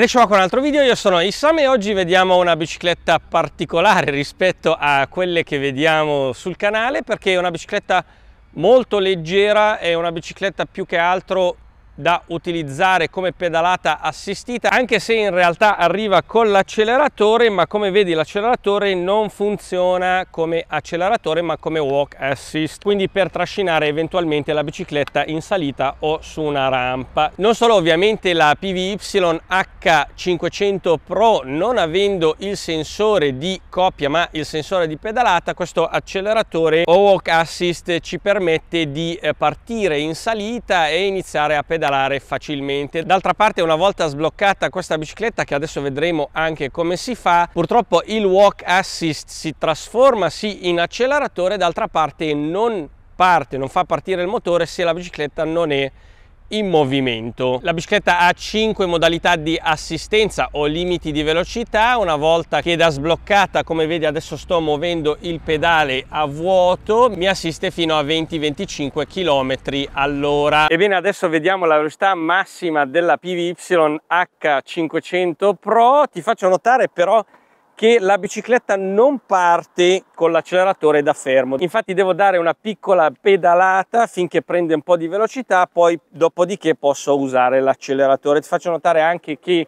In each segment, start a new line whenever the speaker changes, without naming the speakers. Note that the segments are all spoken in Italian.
Ed eccoci qua con un altro video, io sono Issam e oggi vediamo una bicicletta particolare rispetto a quelle che vediamo sul canale perché è una bicicletta molto leggera, è una bicicletta più che altro da utilizzare come pedalata assistita anche se in realtà arriva con l'acceleratore ma come vedi l'acceleratore non funziona come acceleratore ma come walk assist quindi per trascinare eventualmente la bicicletta in salita o su una rampa non solo ovviamente la PVY H500 Pro non avendo il sensore di coppia ma il sensore di pedalata questo acceleratore o walk assist ci permette di eh, partire in salita e iniziare a pedalare pedalare facilmente. D'altra parte una volta sbloccata questa bicicletta che adesso vedremo anche come si fa, purtroppo il walk assist si trasforma sì in acceleratore, d'altra parte non parte, non fa partire il motore se la bicicletta non è in movimento. La bicicletta ha 5 modalità di assistenza o limiti di velocità, una volta che da sbloccata come vedi adesso sto muovendo il pedale a vuoto mi assiste fino a 20-25 km all'ora. Ebbene adesso vediamo la velocità massima della PVY H500 Pro, ti faccio notare però che la bicicletta non parte con l'acceleratore da fermo. Infatti devo dare una piccola pedalata finché prende un po' di velocità, poi dopodiché posso usare l'acceleratore. Ti faccio notare anche che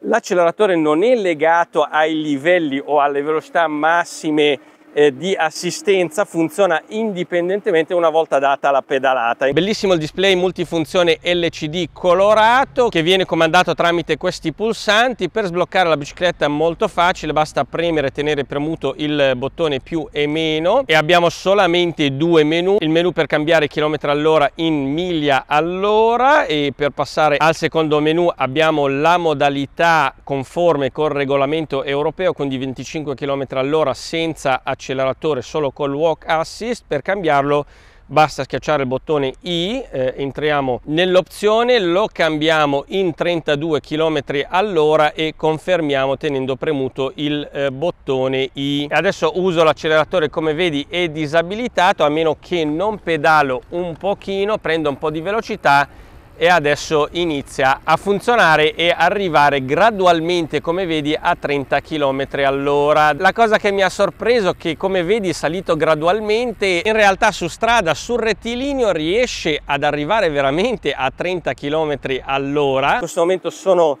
l'acceleratore non è legato ai livelli o alle velocità massime eh, di assistenza funziona indipendentemente una volta data la pedalata. Bellissimo il display multifunzione LCD colorato che viene comandato tramite questi pulsanti. Per sbloccare la bicicletta è molto facile, basta premere e tenere premuto il bottone più e meno e abbiamo solamente due menu. Il menu per cambiare chilometri all'ora in miglia all'ora e per passare al secondo menu abbiamo la modalità conforme col regolamento europeo, quindi 25 km all'ora senza accesso l'acceleratore solo col walk assist, per cambiarlo basta schiacciare il bottone I, eh, entriamo nell'opzione, lo cambiamo in 32 km all'ora e confermiamo tenendo premuto il eh, bottone I. Adesso uso l'acceleratore come vedi è disabilitato a meno che non pedalo un pochino, prendo un po' di velocità e adesso inizia a funzionare e arrivare gradualmente come vedi a 30 km all'ora la cosa che mi ha sorpreso è che come vedi è salito gradualmente in realtà su strada sul rettilineo riesce ad arrivare veramente a 30 km all'ora in questo momento sono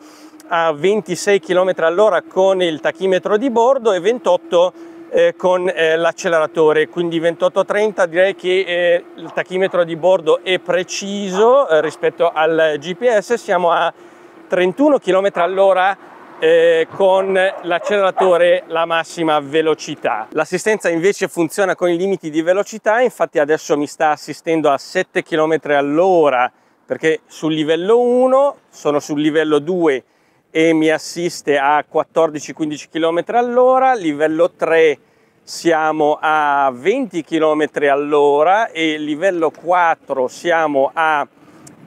a 26 km all'ora con il tachimetro di bordo e 28 km eh, con eh, l'acceleratore, quindi 28-30 direi che eh, il tachimetro di bordo è preciso eh, rispetto al GPS, siamo a 31 km all'ora eh, con l'acceleratore la massima velocità. L'assistenza invece funziona con i limiti di velocità, infatti adesso mi sta assistendo a 7 km all'ora perché sul livello 1 sono sul livello 2 e mi assiste a 14-15 km all'ora, livello 3 siamo a 20 km all'ora e livello 4 siamo a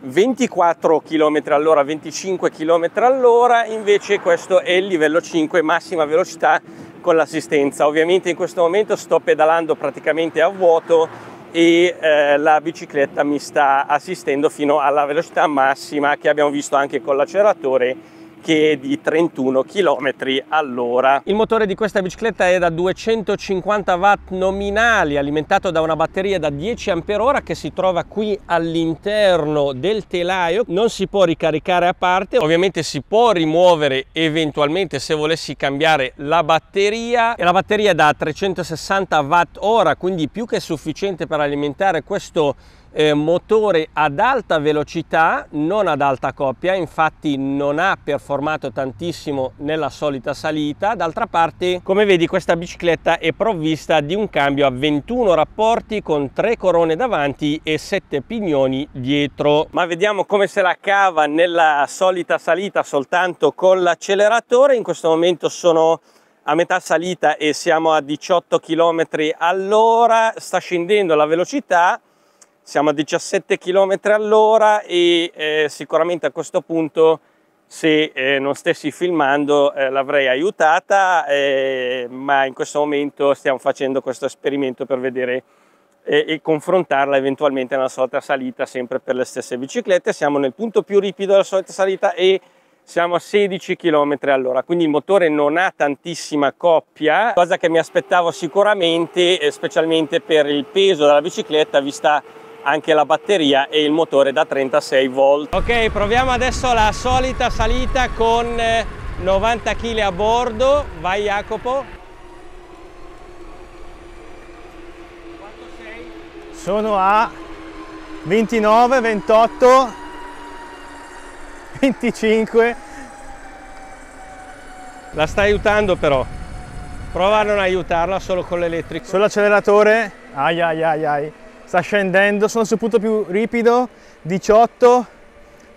24 km all'ora, 25 km all'ora, invece questo è il livello 5, massima velocità con l'assistenza. Ovviamente in questo momento sto pedalando praticamente a vuoto e eh, la bicicletta mi sta assistendo fino alla velocità massima che abbiamo visto anche con l'acceleratore che di 31 km all'ora. Il motore di questa bicicletta è da 250 watt nominali alimentato da una batteria da 10 Ah che si trova qui all'interno del telaio non si può ricaricare a parte ovviamente si può rimuovere eventualmente se volessi cambiare la batteria e la batteria da 360 watt ora quindi più che sufficiente per alimentare questo eh, motore ad alta velocità, non ad alta coppia, infatti non ha performato tantissimo nella solita salita. D'altra parte, come vedi, questa bicicletta è provvista di un cambio a 21 rapporti con tre corone davanti e sette pignoni dietro. Ma vediamo come se la cava nella solita salita soltanto con l'acceleratore. In questo momento sono a metà salita e siamo a 18 km all'ora, sta scendendo la velocità siamo a 17 km all'ora e eh, sicuramente a questo punto se eh, non stessi filmando eh, l'avrei aiutata eh, ma in questo momento stiamo facendo questo esperimento per vedere eh, e confrontarla eventualmente nella solita salita sempre per le stesse biciclette siamo nel punto più ripido della solita salita e siamo a 16 km all'ora quindi il motore non ha tantissima coppia cosa che mi aspettavo sicuramente eh, specialmente per il peso della bicicletta vista anche la batteria e il motore da 36 volt. Ok, proviamo adesso la solita salita con 90 eh, kg a bordo. Vai Jacopo. Sono a 29, 28, 25. La sta aiutando però. Prova a non aiutarla solo con l'elettrico. Sull'acceleratore. Ai ai ai ai sta scendendo, sono sul punto più ripido, 18,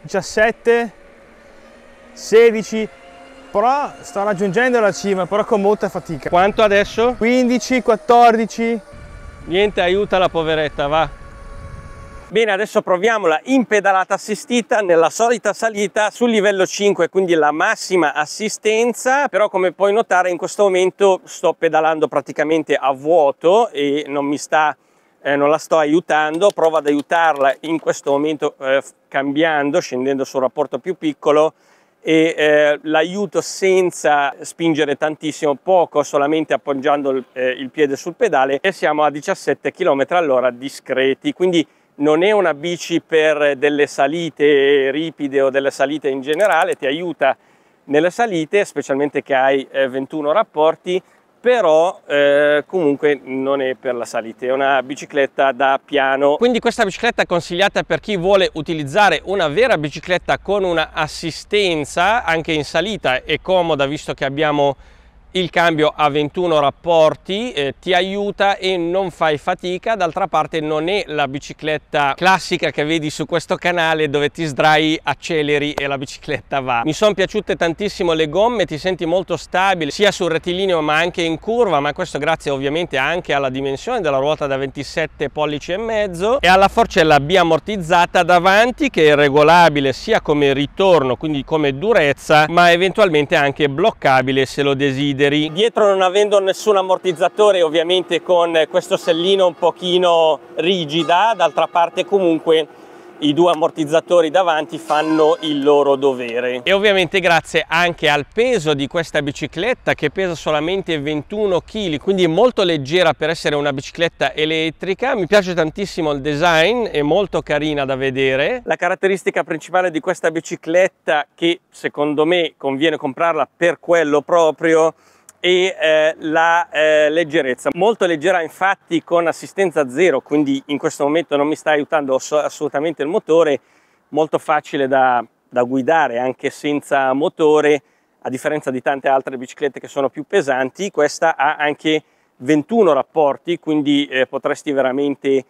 17, 16, però sto raggiungendo la cima, però con molta fatica. Quanto adesso? 15, 14. Niente, aiuta la poveretta, va. Bene, adesso proviamola in pedalata assistita nella solita salita sul livello 5, quindi la massima assistenza, però come puoi notare in questo momento sto pedalando praticamente a vuoto e non mi sta eh, non la sto aiutando, provo ad aiutarla in questo momento eh, cambiando, scendendo sul rapporto più piccolo e eh, l'aiuto senza spingere tantissimo, poco, solamente appoggiando il, eh, il piede sul pedale e siamo a 17 km all'ora discreti, quindi non è una bici per delle salite ripide o delle salite in generale, ti aiuta nelle salite, specialmente che hai 21 eh, rapporti, però eh, comunque non è per la salita, è una bicicletta da piano. Quindi questa bicicletta è consigliata per chi vuole utilizzare una vera bicicletta con una assistenza anche in salita, è comoda visto che abbiamo il cambio a 21 rapporti eh, ti aiuta e non fai fatica d'altra parte non è la bicicletta classica che vedi su questo canale dove ti sdrai acceleri e la bicicletta va mi sono piaciute tantissimo le gomme ti senti molto stabile sia sul rettilineo ma anche in curva ma questo grazie ovviamente anche alla dimensione della ruota da 27 pollici e mezzo e alla forcella biammortizzata davanti che è regolabile sia come ritorno quindi come durezza ma eventualmente anche bloccabile se lo desideri desideri. Dietro non avendo nessun ammortizzatore ovviamente con questo sellino un pochino rigida, d'altra parte comunque i due ammortizzatori davanti fanno il loro dovere. E ovviamente grazie anche al peso di questa bicicletta che pesa solamente 21 kg, quindi è molto leggera per essere una bicicletta elettrica. Mi piace tantissimo il design, è molto carina da vedere. La caratteristica principale di questa bicicletta che secondo me conviene comprarla per quello proprio e eh, la eh, leggerezza. Molto leggera infatti con assistenza zero, quindi in questo momento non mi sta aiutando assolutamente il motore, molto facile da, da guidare anche senza motore, a differenza di tante altre biciclette che sono più pesanti, questa ha anche 21 rapporti, quindi eh, potresti veramente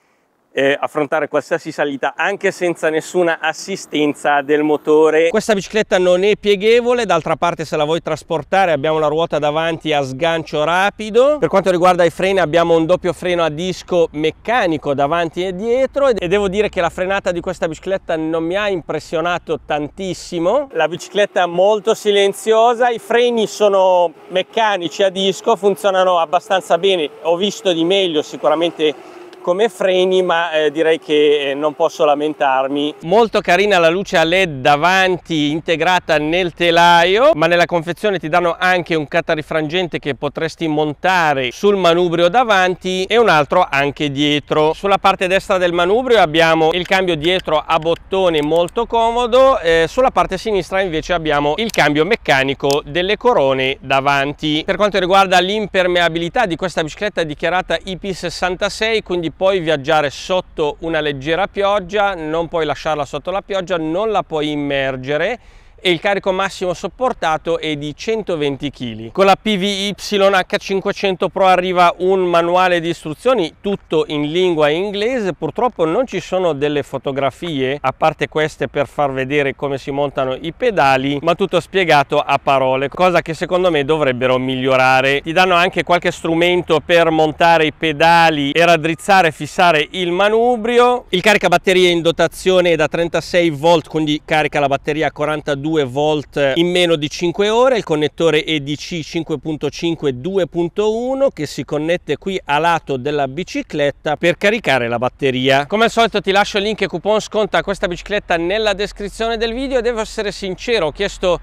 eh, affrontare qualsiasi salita anche senza nessuna assistenza del motore. Questa bicicletta non è pieghevole, d'altra parte se la vuoi trasportare abbiamo la ruota davanti a sgancio rapido. Per quanto riguarda i freni abbiamo un doppio freno a disco meccanico davanti e dietro e devo dire che la frenata di questa bicicletta non mi ha impressionato tantissimo. La bicicletta è molto silenziosa, i freni sono meccanici a disco, funzionano abbastanza bene, ho visto di meglio sicuramente come freni ma eh, direi che eh, non posso lamentarmi. Molto carina la luce a led davanti integrata nel telaio ma nella confezione ti danno anche un catarifrangente che potresti montare sul manubrio davanti e un altro anche dietro. Sulla parte destra del manubrio abbiamo il cambio dietro a bottone molto comodo eh, sulla parte sinistra invece abbiamo il cambio meccanico delle corone davanti. Per quanto riguarda l'impermeabilità di questa bicicletta dichiarata IP66 quindi di poi viaggiare sotto una leggera pioggia, non puoi lasciarla sotto la pioggia, non la puoi immergere e il carico massimo sopportato è di 120 kg. Con la PVYH500 Pro arriva un manuale di istruzioni tutto in lingua inglese, purtroppo non ci sono delle fotografie a parte queste per far vedere come si montano i pedali, ma tutto spiegato a parole, cosa che secondo me dovrebbero migliorare. Ti danno anche qualche strumento per montare i pedali e raddrizzare e fissare il manubrio. Il caricabatterie in dotazione è da 36 volt, quindi carica la batteria a 42 2 volt in meno di 5 ore, il connettore EDC 5.5 2.1 che si connette qui a lato della bicicletta per caricare la batteria. Come al solito ti lascio il link e coupon sconto a questa bicicletta nella descrizione del video e devo essere sincero, ho chiesto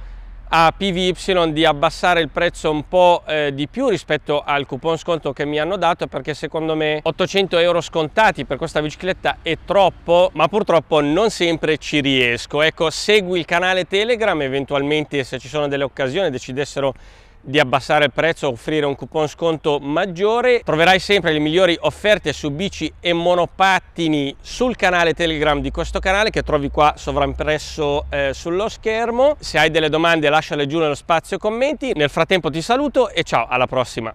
a PVY di abbassare il prezzo un po' eh, di più rispetto al coupon sconto che mi hanno dato perché secondo me 800 euro scontati per questa bicicletta è troppo ma purtroppo non sempre ci riesco ecco segui il canale telegram eventualmente se ci sono delle occasioni decidessero di abbassare il prezzo, offrire un coupon sconto maggiore. Troverai sempre le migliori offerte su bici e monopattini sul canale Telegram di questo canale che trovi qua sovraimpresso eh, sullo schermo. Se hai delle domande lasciale giù nello spazio commenti. Nel frattempo ti saluto e ciao, alla prossima!